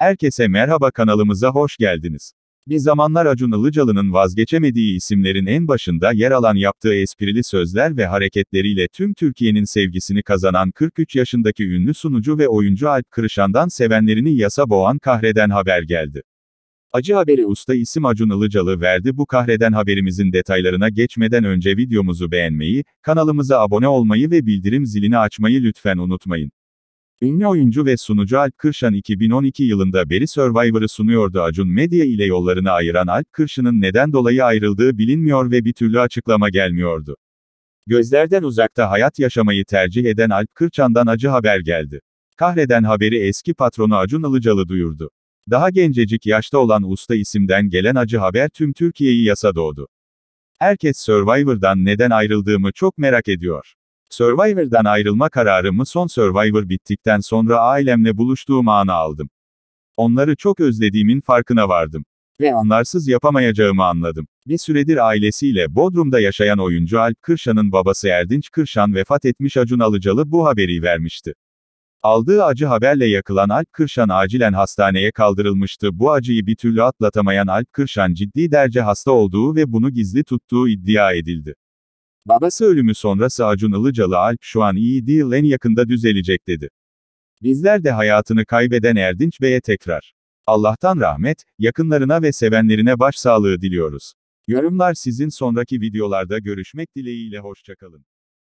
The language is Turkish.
Herkese merhaba kanalımıza hoş geldiniz. Bir zamanlar Acun Ilıcalı'nın vazgeçemediği isimlerin en başında yer alan yaptığı esprili sözler ve hareketleriyle tüm Türkiye'nin sevgisini kazanan 43 yaşındaki ünlü sunucu ve oyuncu Alp Kırışan'dan sevenlerini yasa boğan kahreden haber geldi. Acı haberi usta isim Acun Ilıcalı verdi bu kahreden haberimizin detaylarına geçmeden önce videomuzu beğenmeyi, kanalımıza abone olmayı ve bildirim zilini açmayı lütfen unutmayın. Ünlü oyuncu ve sunucu Alp Kırşan 2012 yılında beri Survivor'ı sunuyordu Acun Medya ile yollarını ayıran Alp Kırşan'ın neden dolayı ayrıldığı bilinmiyor ve bir türlü açıklama gelmiyordu. Gözlerden uzakta hayat yaşamayı tercih eden Alp Kırçan'dan acı haber geldi. Kahreden haberi eski patronu Acun Ilıcalı duyurdu. Daha gencecik yaşta olan usta isimden gelen acı haber tüm Türkiye'yi yasa doğdu. Herkes Survivor'dan neden ayrıldığımı çok merak ediyor. Survivor'dan ayrılma kararımı son Survivor bittikten sonra ailemle buluştuğum anı aldım. Onları çok özlediğimin farkına vardım. Ve onlarsız yapamayacağımı anladım. Bir süredir ailesiyle Bodrum'da yaşayan oyuncu Alp Kırşan'ın babası Erdinç Kırşan vefat etmiş Acun Alıcalı bu haberi vermişti. Aldığı acı haberle yakılan Alp Kırşan acilen hastaneye kaldırılmıştı. Bu acıyı bir türlü atlatamayan Alp Kırşan ciddi derece hasta olduğu ve bunu gizli tuttuğu iddia edildi. Babası ölümü sonrası Acun Ilıcalı Alp şu an iyi değil en yakında düzelecek dedi. Bizler de hayatını kaybeden Erdinç Bey'e tekrar. Allah'tan rahmet, yakınlarına ve sevenlerine başsağlığı diliyoruz. Yorumlar sizin sonraki videolarda görüşmek dileğiyle hoşçakalın.